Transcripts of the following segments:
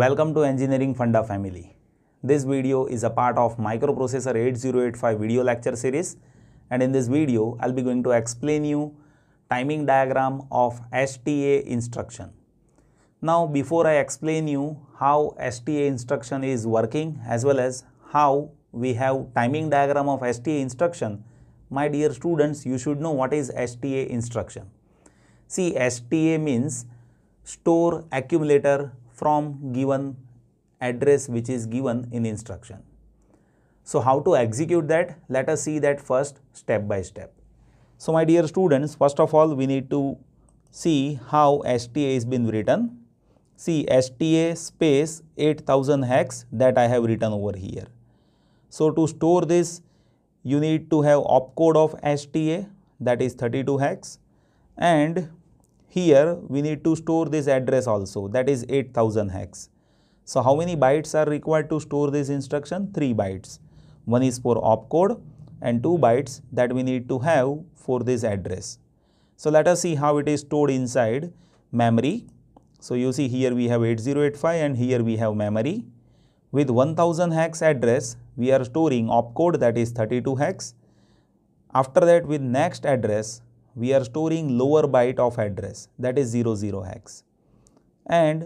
Welcome to Engineering Funda family. This video is a part of Microprocessor 8085 video lecture series and in this video I'll be going to explain you timing diagram of STA instruction. Now before I explain you how STA instruction is working as well as how we have timing diagram of STA instruction, my dear students you should know what is STA instruction. See STA means store accumulator from given address which is given in instruction. So how to execute that? Let us see that first step by step. So my dear students, first of all we need to see how STA is been written. See STA space 8000 hex that I have written over here. So to store this you need to have opcode of STA that is 32 hex and here we need to store this address also that is 8000 hex. So how many bytes are required to store this instruction? 3 bytes. One is for opcode and 2 bytes that we need to have for this address. So let us see how it is stored inside memory. So you see here we have 8085 and here we have memory. With 1000 hex address we are storing opcode that is 32 hex. After that with next address we are storing lower byte of address that is 00 hex and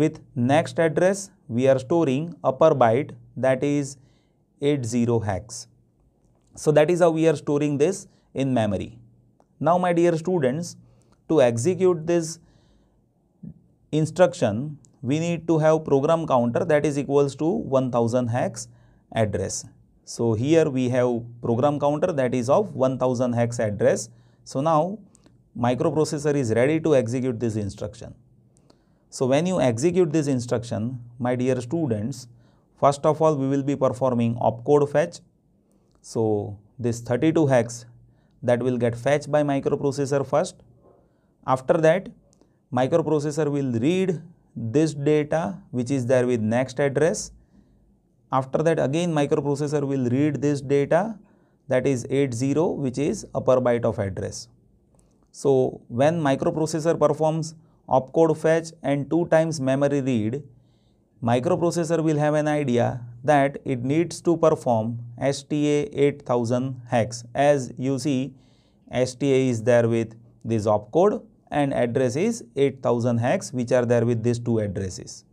with next address we are storing upper byte that is 80 hex so that is how we are storing this in memory now my dear students to execute this instruction we need to have program counter that is equals to 1000 hex address so here we have program counter that is of 1000 hex address so now microprocessor is ready to execute this instruction. So when you execute this instruction, my dear students, first of all we will be performing opcode fetch. So this 32 hex that will get fetched by microprocessor first. After that, microprocessor will read this data which is there with next address. After that again microprocessor will read this data that is 80 which is upper byte of address. So, when microprocessor performs opcode fetch and 2 times memory read, microprocessor will have an idea that it needs to perform STA 8000 hex as you see STA is there with this opcode and address is 8000 hex which are there with these two addresses.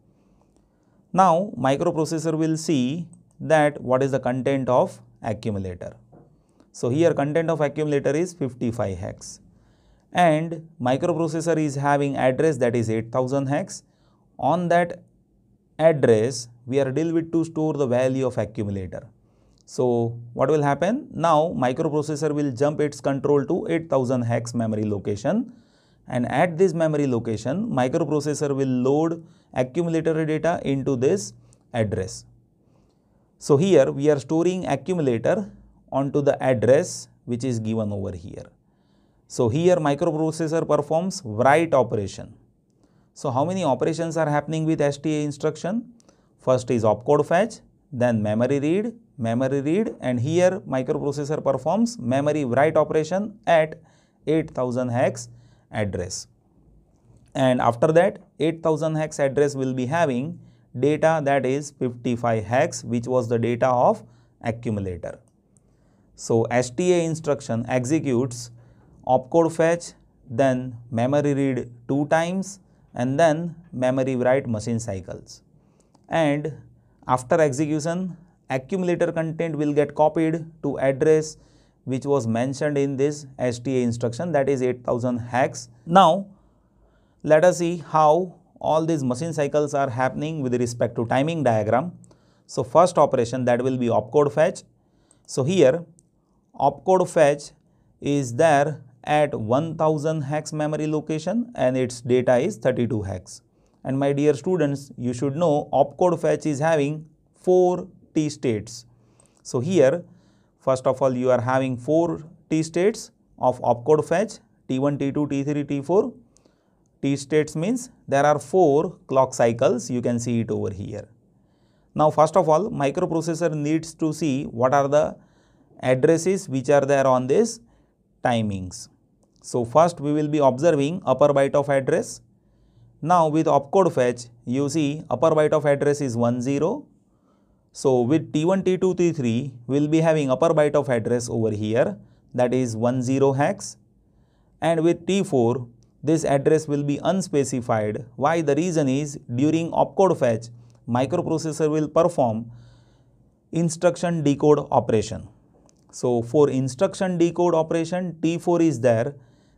Now microprocessor will see that what is the content of accumulator. So here content of accumulator is 55 hex and microprocessor is having address that is 8000 hex. On that address we are deal with to store the value of accumulator. So what will happen? Now microprocessor will jump its control to 8000 hex memory location and at this memory location microprocessor will load accumulator data into this address. So here we are storing accumulator onto the address which is given over here. So here microprocessor performs write operation. So how many operations are happening with STA instruction? First is opcode fetch, then memory read, memory read and here microprocessor performs memory write operation at 8000 hex address. And after that 8000 hex address will be having data that is 55 hex which was the data of accumulator. So, STA instruction executes opcode fetch, then memory read 2 times and then memory write machine cycles. And after execution, accumulator content will get copied to address which was mentioned in this STA instruction that is 8000 hex. Now, let us see how all these machine cycles are happening with respect to timing diagram. So, first operation that will be opcode fetch. So, here opcode fetch is there at 1000 hex memory location and its data is 32 hex. And my dear students, you should know opcode fetch is having 4 T states. So here, first of all, you are having 4 T states of opcode fetch T1, T2, T3, T4. T states means there are 4 clock cycles. You can see it over here. Now, first of all, microprocessor needs to see what are the addresses which are there on this timings. So, first we will be observing upper byte of address. Now, with opcode fetch, you see upper byte of address is 10. So, with T1, T2, T3, we will be having upper byte of address over here that is 10 hex and with T4, this address will be unspecified. Why? The reason is during opcode fetch, microprocessor will perform instruction decode operation. So, for instruction decode operation T4 is there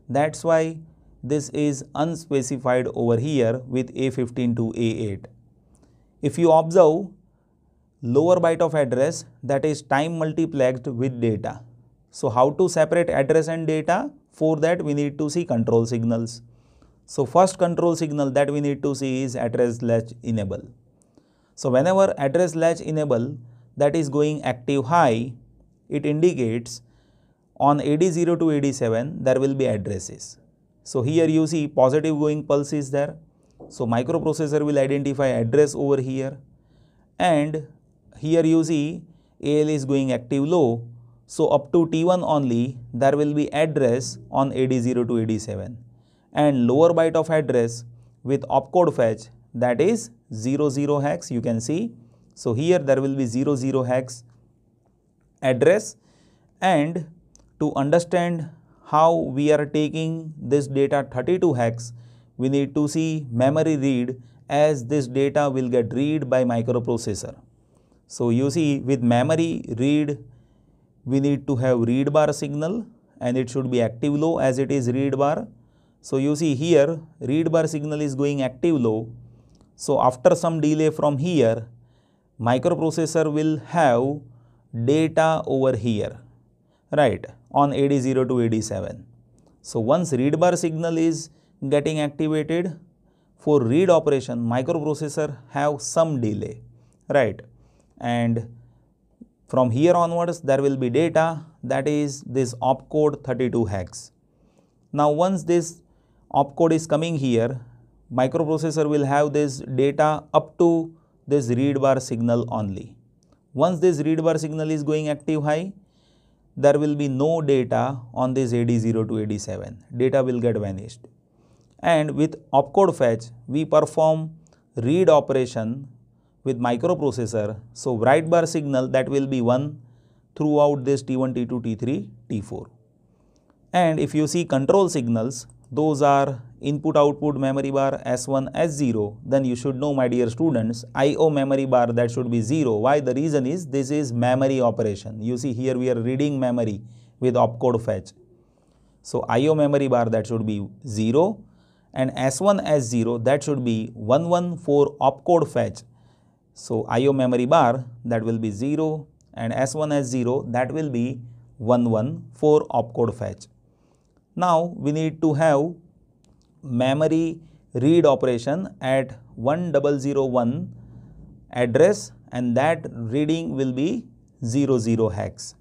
that is why this is unspecified over here with A15 to A8. If you observe lower byte of address that is time multiplexed with data. So, how to separate address and data for that we need to see control signals. So, first control signal that we need to see is address latch enable. So, whenever address latch enable that is going active high it indicates on AD0 to AD7 there will be addresses. So here you see positive going pulse is there. So microprocessor will identify address over here and here you see AL is going active low. So up to T1 only there will be address on AD0 to AD7 and lower byte of address with opcode fetch that is 00 hex you can see. So here there will be 00 hex address and to understand how we are taking this data 32 hex we need to see memory read as this data will get read by microprocessor. So you see with memory read we need to have read bar signal and it should be active low as it is read bar. So you see here read bar signal is going active low. So after some delay from here microprocessor will have data over here, right, on AD0 to AD7. So, once read bar signal is getting activated, for read operation, microprocessor have some delay, right, and from here onwards, there will be data that is this opcode 32 hex. Now, once this opcode is coming here, microprocessor will have this data up to this read bar signal only. Once this read bar signal is going active high, there will be no data on this AD0 to AD7. Data will get vanished. And with opcode fetch, we perform read operation with microprocessor. So, write bar signal that will be 1 throughout this T1, T2, T3, T4. And if you see control signals, those are input output memory bar S1 S0 then you should know my dear students IO memory bar that should be 0 why the reason is this is memory operation you see here we are reading memory with opcode fetch so IO memory bar that should be 0 and S1 S0 that should be 114 opcode fetch so IO memory bar that will be 0 and S1 S0 that will be 114 opcode fetch now we need to have memory read operation at 1001 address and that reading will be 00 hex.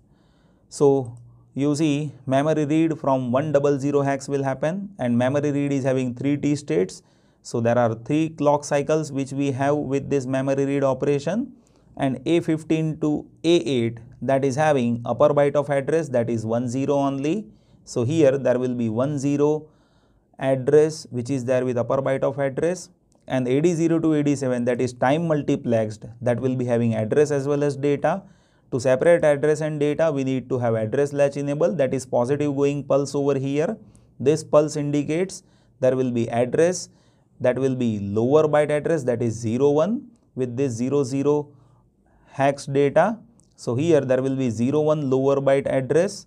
So you see memory read from 100 hex will happen and memory read is having 3 T states. So there are 3 clock cycles which we have with this memory read operation and A15 to A8 that is having upper byte of address that is 10 only so, here there will be one 0 address which is there with upper byte of address and AD0 to AD7 that is time multiplexed that will be having address as well as data. To separate address and data we need to have address latch enable. that is positive going pulse over here. This pulse indicates there will be address that will be lower byte address that is 01 with this 00 hex data. So, here there will be 01 lower byte address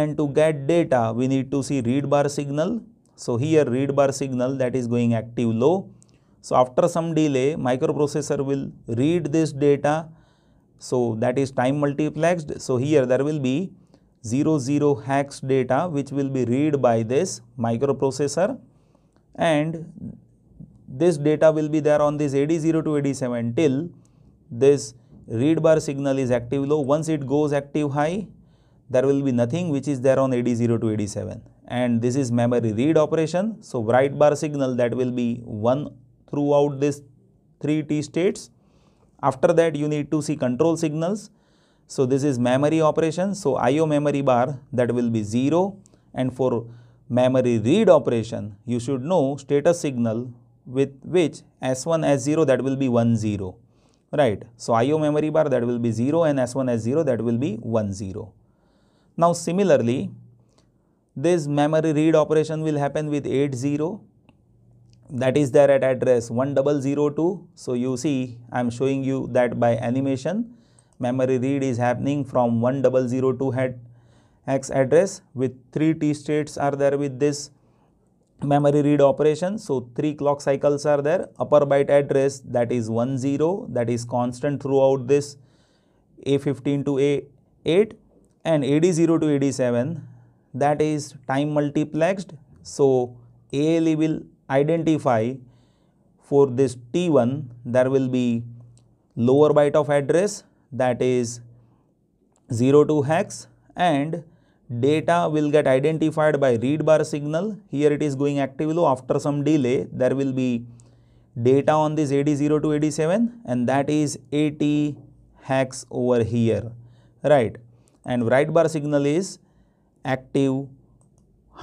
and to get data we need to see read bar signal so here read bar signal that is going active low so after some delay microprocessor will read this data so that is time multiplexed so here there will be 00 hex data which will be read by this microprocessor and this data will be there on this AD0 to AD7 till this read bar signal is active low once it goes active high there will be nothing which is there on AD0 to AD7 and this is memory read operation. So, write bar signal that will be 1 throughout this 3 T states. After that you need to see control signals. So, this is memory operation. So, IO memory bar that will be 0 and for memory read operation you should know status signal with which S1, S0 that will be 1, 0 right. So, IO memory bar that will be 0 and S1, S0 that will be 1, 0. Now similarly, this memory read operation will happen with 80 that is there at address 1002. So you see I am showing you that by animation memory read is happening from 1002 head x address with 3 t states are there with this memory read operation. So 3 clock cycles are there upper byte address that is 10 that is constant throughout this A15 to A8 and AD0 to AD7 that is time multiplexed. So, ALE will identify for this T1 there will be lower byte of address that is 0 to hex and data will get identified by read bar signal. Here it is going active low after some delay there will be data on this AD0 to AD7 and that is 80 hex over here right and write bar signal is active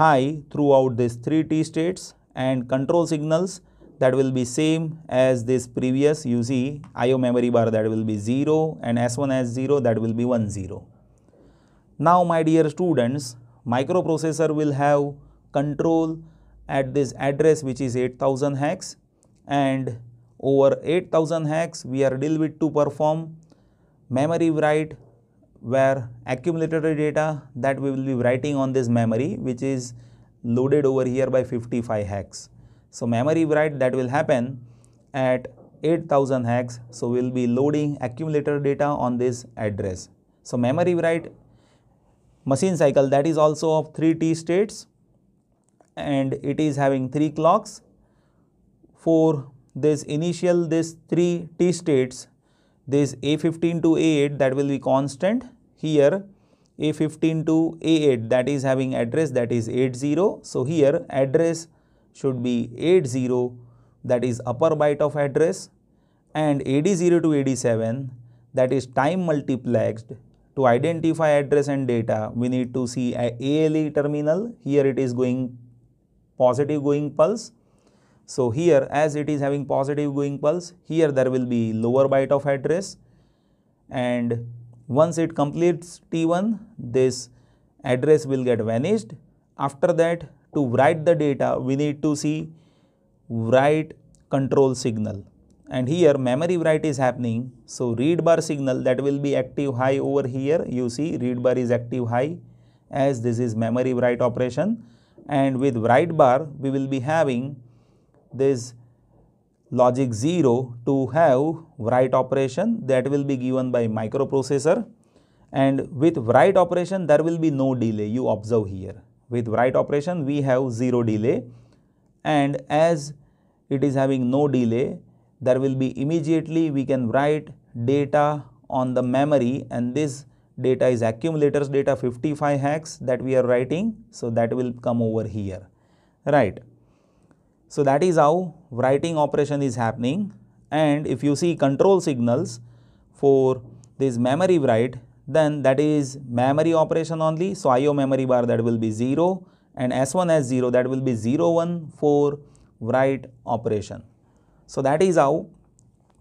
high throughout these 3 T states and control signals that will be same as this previous you see IO memory bar that will be 0 and S1 as 0 that will be 1 0. Now my dear students microprocessor will have control at this address which is 8000 hex and over 8000 hex we are deal with to perform memory write where accumulatory data that we will be writing on this memory which is loaded over here by 55 hex. So memory write that will happen at 8000 hex. So we'll be loading accumulator data on this address. So memory write machine cycle that is also of 3 T states and it is having 3 clocks. For this initial this 3 T states this A15 to A8 that will be constant here A15 to A8 that is having address that is 80. So, here address should be 80 that is upper byte of address and AD0 to AD7 that is time multiplexed to identify address and data we need to see ALE terminal here it is going positive going pulse so here as it is having positive going pulse, here there will be lower byte of address, and once it completes T1, this address will get vanished. After that, to write the data, we need to see write control signal. And here memory write is happening. So read bar signal that will be active high over here. You see read bar is active high as this is memory write operation. And with write bar, we will be having this logic 0 to have write operation that will be given by microprocessor and with write operation there will be no delay you observe here with write operation we have 0 delay and as it is having no delay there will be immediately we can write data on the memory and this data is accumulators data 55 hex that we are writing so that will come over here right so, that is how writing operation is happening and if you see control signals for this memory write then that is memory operation only. So, IO memory bar that will be 0 and S1 S0 that will be 0 1 for write operation. So, that is how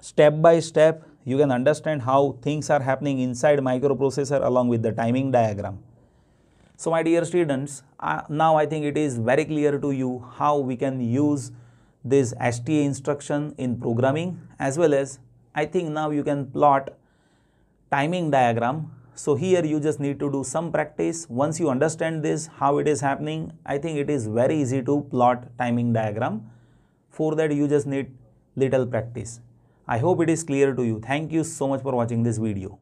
step by step you can understand how things are happening inside microprocessor along with the timing diagram. So my dear students, uh, now I think it is very clear to you how we can use this STA instruction in programming as well as I think now you can plot timing diagram. So here you just need to do some practice. Once you understand this, how it is happening, I think it is very easy to plot timing diagram. For that you just need little practice. I hope it is clear to you. Thank you so much for watching this video.